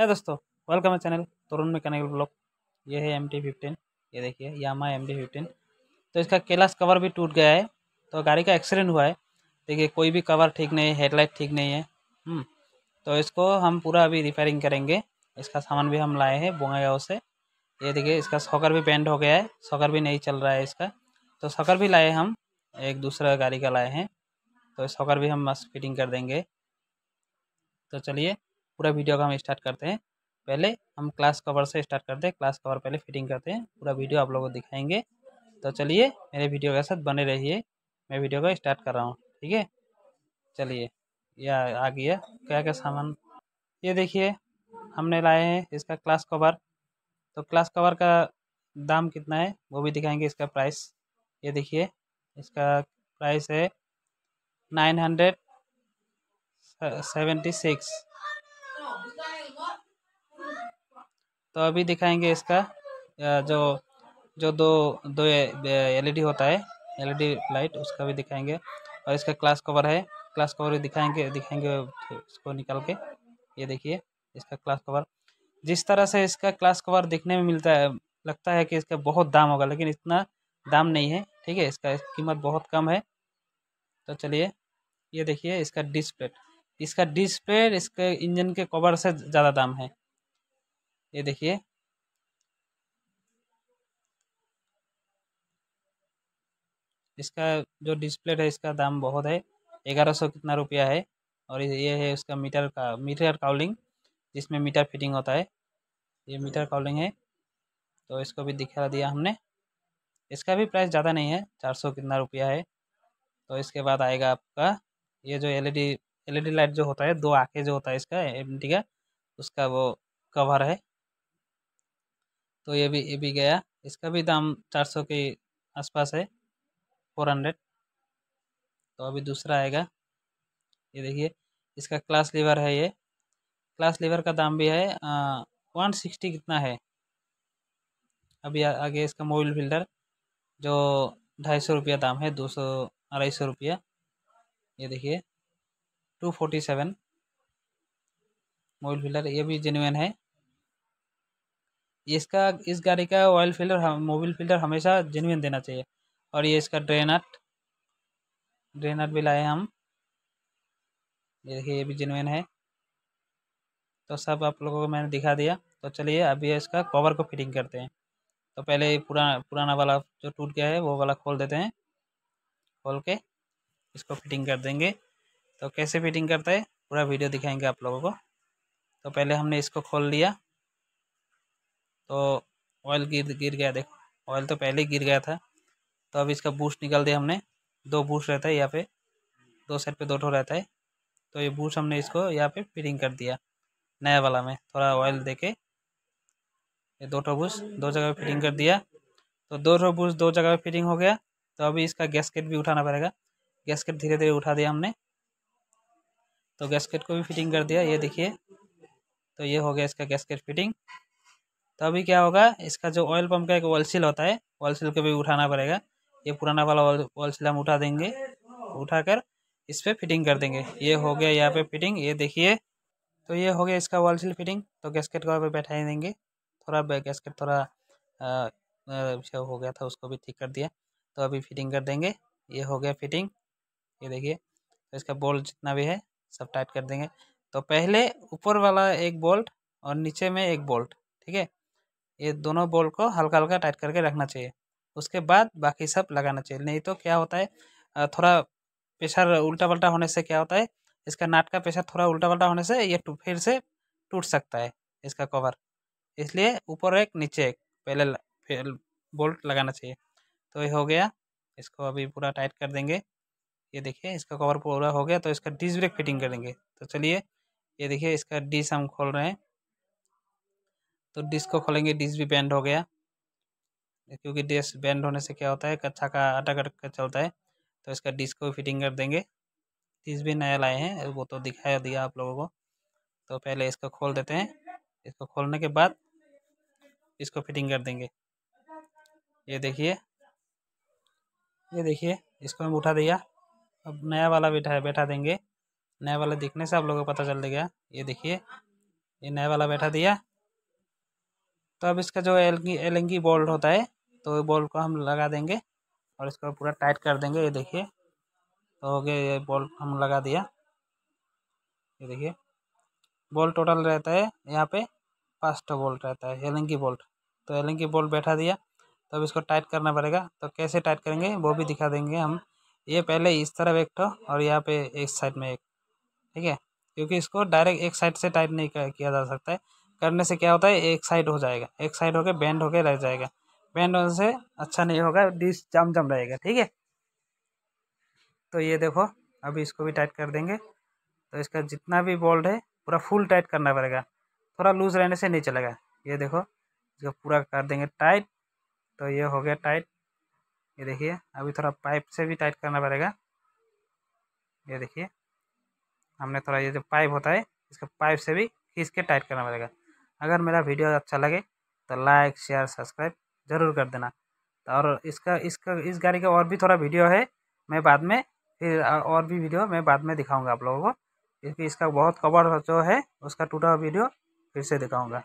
है दोस्तों वेलकम है चैनल तरुण मैकेनिकल ब्लॉक ये है एम टी फिफ्टीन ये देखिए यामा एम टी फिफ्टीन तो इसका केलास कवर भी टूट गया है तो गाड़ी का एक्सीडेंट हुआ है देखिए कोई भी कवर ठीक नहीं है हेडलाइट ठीक नहीं है हम्म। तो इसको हम पूरा अभी रिपेयरिंग करेंगे इसका सामान भी हम लाए हैं बोंगागाँव से ये देखिए इसका शॉकर भी बैंड हो गया है शॉकर भी नहीं चल रहा है इसका तो सॉकर भी लाए हम एक दूसरा गाड़ी का लाए हैं तो सॉकर भी हम मस्त फिटिंग कर देंगे तो चलिए पूरा वीडियो का हम स्टार्ट करते हैं पहले हम क्लास कवर से स्टार्ट करते हैं क्लास कवर पहले फिटिंग करते हैं पूरा वीडियो आप लोगों को दिखाएंगे तो चलिए मेरे वीडियो के साथ बने रहिए मैं वीडियो को स्टार्ट कर रहा हूँ ठीक है चलिए यह आ गया क्या क्या सामान ये देखिए हमने लाए हैं इसका क्लास कवर तो क्लास कवर का दाम कितना है वो भी दिखाएंगे इसका प्राइस ये देखिए इसका प्राइस है नाइन हंड्रेड सेवेंटी सिक्स तो अभी दिखाएंगे इसका जो जो दो दो एलईडी e होता है एलईडी लाइट e उसका भी दिखाएंगे और इसका क्लास कवर है क्लास कवर भी दिखाएंगे दिखाएंगे इसको निकाल के ये देखिए इसका क्लास कवर जिस तरह से इसका क्लास कवर देखने में मिलता है लगता है कि इसका बहुत दाम होगा लेकिन इतना दाम नहीं है ठीक है इसका कीमत बहुत कम है तो चलिए ये देखिए इसका डिस्प्ले इसका डिस्प्ले इसके इंजन के कवर से ज़्यादा दाम है ये देखिए इसका जो डिस्प्ले है इसका दाम बहुत है ग्यारह सौ कितना रुपया है और ये है उसका मीटर का मीटर काउलिंग जिसमें मीटर फिटिंग होता है ये मीटर काउलिंग है तो इसको भी दिखा दिया हमने इसका भी प्राइस ज़्यादा नहीं है चार सौ कितना रुपया है तो इसके बाद आएगा आपका ये जो एलईडी एलईडी लाइट जो होता है दो आँखें जो होता है इसका एम का उसका वो कवर है तो ये भी ये भी गया इसका भी दाम चार सौ के आसपास है फोर हंड्रेड तो अभी दूसरा आएगा ये देखिए इसका क्लास लीवर है ये क्लास लीवर का दाम भी है वन सिक्सटी कितना है अभी आ, आगे इसका मोबाइल फिल्टर जो ढाई सौ रुपया दाम है दो सौ अढ़ाई सौ रुपया ये देखिए two forty seven mobile filter ये भी जेनुइन है इसका इस गाड़ी का ऑयल फिल्टर हम मोबिल फिल्टर हमेशा जेनविन देना चाहिए और ये इसका ड्रेनट ड्रेनट भी लाए हम ये देखिए ये भी जेनविन है तो सब आप लोगों को मैंने दिखा दिया तो चलिए अभी इसका कवर को फिटिंग करते हैं तो पहले पुराना पुराना वाला जो टूट गया है वो वाला खोल देते हैं खोल के इसको फिटिंग कर देंगे तो कैसे फिटिंग करता है पूरा वीडियो दिखाएंगे आप लोगों को तो पहले हमने इसको खोल लिया तो ऑयल गिर गिर गया देखो ऑयल तो पहले ही गिर गया था तो अब इसका बूस्ट निकाल दिया हमने दो बूस्ट रहता है यहाँ पे दो साइड पे दो ठो रहता है तो ये बूस्ट हमने इसको यहाँ पे फिटिंग कर दिया नया वाला में थोड़ा ऑयल दे के ये दो ठो बूस्ट दो जगह पे फिटिंग कर दिया तो दो ठो बूस्ट दो जगह पे फिटिंग हो गया तो अभी इसका गैसकेट भी उठाना पड़ेगा गैसकेट धीरे धीरे उठा दिया हमने तो गैसकेट को भी फिटिंग कर दिया ये देखिए तो ये हो गया इसका गैसकेट फिटिंग तो अभी क्या होगा इसका जो ऑयल पम्प का एक वॉलसील होता है वॉलसील को भी उठाना पड़ेगा ये पुराना वाला वॉलसील हम उठा देंगे उठा कर इस पर फिटिंग कर देंगे ये हो गया यहाँ पे फिटिंग ये देखिए तो ये हो गया इसका वॉलसील फिटिंग तो गैसकेट कवर पर बैठा ही देंगे थोड़ा गैसकेट थोड़ा आ, हो गया था उसको भी ठीक कर दिया तो अभी फिटिंग कर देंगे ये हो गया फिटिंग ये देखिए तो इसका बोल्ट जितना भी है सब टाइट कर देंगे तो पहले ऊपर वाला एक बोल्ट और नीचे में एक बोल्ट ठीक है ये दोनों बोल को हल्का हल्का टाइट करके रखना चाहिए उसके बाद बाकी सब लगाना चाहिए नहीं तो क्या होता है थोड़ा प्रेशर उल्टा पल्टा होने से क्या होता है इसका नाट का प्रेशर थोड़ा उल्टा पल्टा होने से ये फिर से टूट सकता है इसका कवर इसलिए ऊपर एक नीचे एक पहले बोल्ट लगाना चाहिए तो ये हो गया इसको अभी पूरा टाइट कर देंगे ये देखिए इसका कवर पूरा हो गया तो इसका डिस ब्रेक फिटिंग कर देंगे तो चलिए ये देखिए इसका डिस हम खोल रहे हैं तो डिस्क को खोलेंगे डिस्क भी बैंड हो गया क्योंकि डिस्क बैंड होने से क्या होता है कच्चा का अटक कट कर चलता है तो इसका डिस्क को फिटिंग कर देंगे डिस्क भी नया लाए हैं वो तो दिखाया दिया आप लोगों को तो पहले इसको खोल देते हैं इसको खोलने के बाद इसको फिटिंग कर देंगे ये देखिए ये देखिए इसको हम उठा दिया अब नया वाला बैठा बैठा देंगे नया वाला दिखने से आप लोगों को पता चल गया ये देखिए ये नया वाला बैठा दिया तो अब इसका जो एलगी एलंगी बोल्ट होता है तो बोल्ट को हम लगा देंगे और इसको पूरा टाइट कर देंगे ये देखिए तो हो गया ये बोल्ट हम लगा दिया ये देखिए बोल्ट टोटल रहता है यहाँ पे पाँच बोल्ट रहता है एलंगी बोल्ट तो एलंगी बोल्ट बैठा दिया तो अब इसको टाइट करना पड़ेगा तो कैसे टाइट करेंगे वो भी दिखा देंगे हम ये पहले इस तरफ एक ठो और यहाँ पे एक साइड में एक ठीक है क्योंकि इसको डायरेक्ट एक साइड से टाइट नहीं किया जा सकता है करने से क्या होता है एक साइड हो जाएगा एक साइड होकर बैंड होकर रह जाएगा बैंड होने से अच्छा नहीं होगा डिश जम जम रहेगा ठीक है तो ये देखो अभी इसको भी टाइट कर देंगे तो इसका जितना भी बोल्ट है पूरा फुल टाइट करना पड़ेगा थोड़ा लूज रहने से नहीं चलेगा ये देखो इसको पूरा कर देंगे टाइट तो ये हो गया टाइट ये देखिए अभी थोड़ा पाइप से भी टाइट करना पड़ेगा ये देखिए हमने थोड़ा ये जो पाइप होता है इसका पाइप से भी खींच के टाइट करना पड़ेगा अगर मेरा वीडियो अच्छा लगे तो लाइक शेयर सब्सक्राइब ज़रूर कर देना और इसका इसका इस गाड़ी का और भी थोड़ा वीडियो है मैं बाद में फिर और भी वीडियो मैं बाद में दिखाऊंगा आप लोगों को क्योंकि इसका बहुत कवर जो है उसका टूटा हुआ वीडियो फिर से दिखाऊंगा